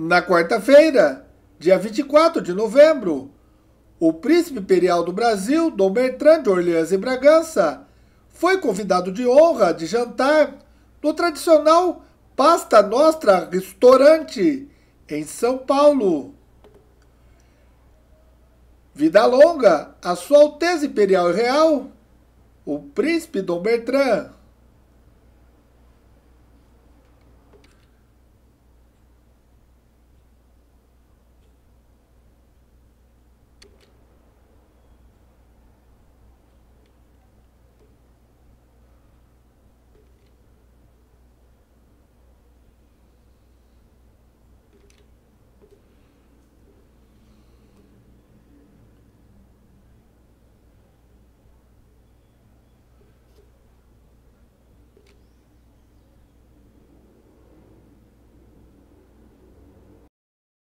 Na quarta-feira, dia 24 de novembro, o príncipe imperial do Brasil, Dom Bertrand de Orleans e Bragança, foi convidado de honra de jantar no tradicional Pasta Nostra Restaurante, em São Paulo. Vida longa, a Sua Alteza Imperial e Real, o príncipe Dom Bertrand.